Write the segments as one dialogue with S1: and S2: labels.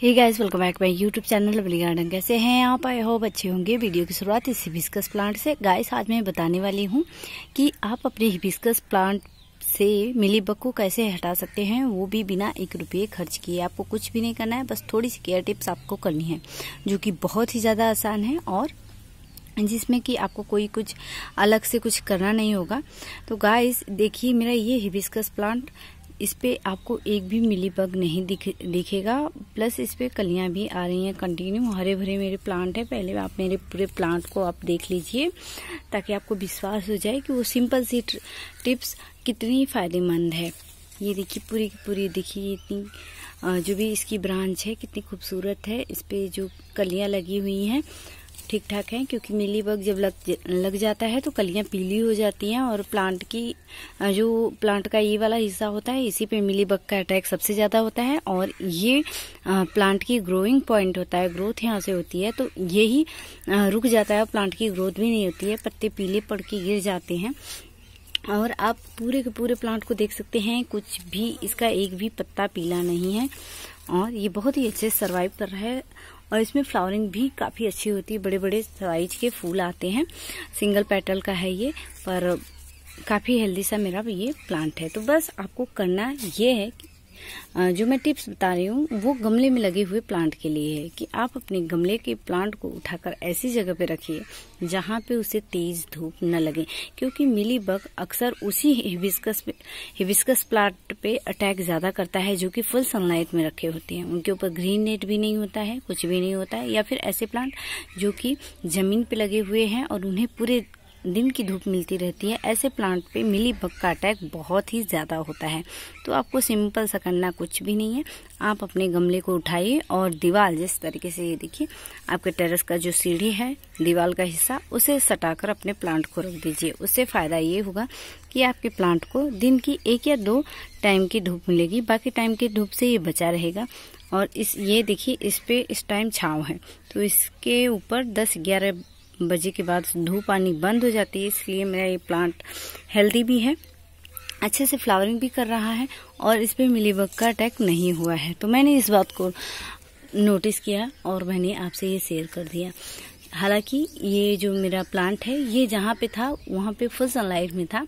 S1: he guys welcome back my YouTube channel lovely garden कैसे हैं आप आई होप अच्छे होंगे वीडियो की शुरुआत इस हिबिस्कस प्लांट से गाइस आज मैं बताने वाली हूँ कि आप अपने हिबिस्कस प्लांट से मिली को कैसे हटा सकते हैं वो भी बिना एक रुपये खर्च किए आपको कुछ भी नहीं करना है बस थोड़ी सी केयर टिप्स आपको करनी है जो कि बहुत ही ज़्यादा आसान है और जिसमें कि आपको कोई कुछ अलग से कुछ करना नहीं होगा तो गाइस देखिए मेरा ये हिबिस्कस प्लांट इस पर आपको एक भी मिली बग नहीं दिख दिखेगा प्लस इस पर कलियाँ भी आ रही हैं कंटिन्यू हरे भरे मेरे प्लांट है पहले आप मेरे पूरे प्लांट को आप देख लीजिए ताकि आपको विश्वास हो जाए कि वो सिंपल सी टिप्स कितनी फ़ायदेमंद है ये देखिए पूरी की पूरी देखिए इतनी जो भी इसकी ब्रांच है कितनी खूबसूरत है इस पर जो कलियाँ लगी हुई हैं ठीक ठाक हैं क्योंकि मिली बग जब लग लग जाता है तो कलियां पीली हो जाती हैं और प्लांट की जो प्लांट का ये वाला हिस्सा होता है इसी पे मिली बग का अटैक सबसे ज़्यादा होता है और ये प्लांट की ग्रोइंग पॉइंट होता है ग्रोथ यहाँ से होती है तो यही रुक जाता है प्लांट की ग्रोथ भी नहीं होती है पत्ते पीले पड़ के गिर जाते हैं और आप पूरे के पूरे प्लांट को देख सकते हैं कुछ भी इसका एक भी पत्ता पीला नहीं है और ये बहुत ही अच्छे सर्वाइव कर रहा है और इसमें फ्लावरिंग भी काफ़ी अच्छी होती है बड़े बड़े साइज के फूल आते हैं सिंगल पेटल का है ये पर काफ़ी हेल्दी सा मेरा ये प्लांट है तो बस आपको करना ये है जो मैं टिप्स बता रही हूँ वो गमले में लगे हुए प्लांट के लिए है कि आप अपने गमले के प्लांट को उठाकर ऐसी जगह पे रखिए जहाँ पे उसे तेज धूप न लगे क्योंकि मिली बग अक्सर उसी हिबिस्कस हिबिस्कस प्लांट पे अटैक ज्यादा करता है जो कि फुल सनलाइट में रखे होते हैं उनके ऊपर ग्रीन नेट भी नहीं होता है कुछ भी नहीं होता है या फिर ऐसे प्लांट जो कि जमीन पे लगे हुए हैं और उन्हें पूरे दिन की धूप मिलती रहती है ऐसे प्लांट पे मिली बग का अटैक बहुत ही ज़्यादा होता है तो आपको सिंपल सा करना कुछ भी नहीं है आप अपने गमले को उठाइए और दीवार जिस तरीके से ये देखिए आपके टेरेस का जो सीढ़ी है दीवार का हिस्सा उसे सटाकर अपने प्लांट को रख दीजिए उससे फ़ायदा ये होगा कि आपके प्लांट को दिन की एक या दो टाइम की धूप मिलेगी बाकी टाइम की धूप से ये बचा रहेगा और इस ये देखिए इस पे इस टाइम छाँव है तो इसके ऊपर दस ग्यारह बजे के बाद धूप आनी बंद हो जाती है इसलिए मेरा ये प्लांट हेल्दी भी है अच्छे से फ्लावरिंग भी कर रहा है और इस पर मिलीबग का अटैक नहीं हुआ है तो मैंने इस बात को नोटिस किया और मैंने आपसे ये शेयर कर दिया हालांकि ये जो मेरा प्लांट है ये जहाँ पे था वहाँ पे फुल सनलाइट में था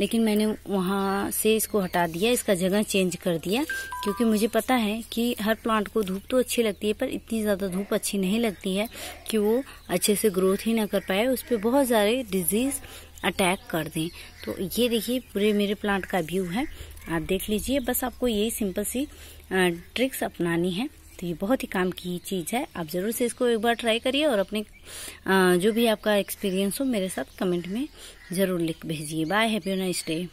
S1: लेकिन मैंने वहाँ से इसको हटा दिया इसका जगह चेंज कर दिया क्योंकि मुझे पता है कि हर प्लांट को धूप तो अच्छी लगती है पर इतनी ज़्यादा धूप अच्छी नहीं लगती है कि वो अच्छे से ग्रोथ ही ना कर पाए उस पर बहुत सारे डिजीज़ अटैक कर दें तो ये देखिए पूरे मेरे प्लांट का व्यू है आप देख लीजिए बस आपको यही सिंपल सी ट्रिक्स अपनानी है तो ये बहुत ही काम की चीज़ है आप ज़रूर से इसको एक बार ट्राई करिए और अपने जो भी आपका एक्सपीरियंस हो मेरे साथ कमेंट में ज़रूर लिख भेजिए बाय हैप्पी नाइस डे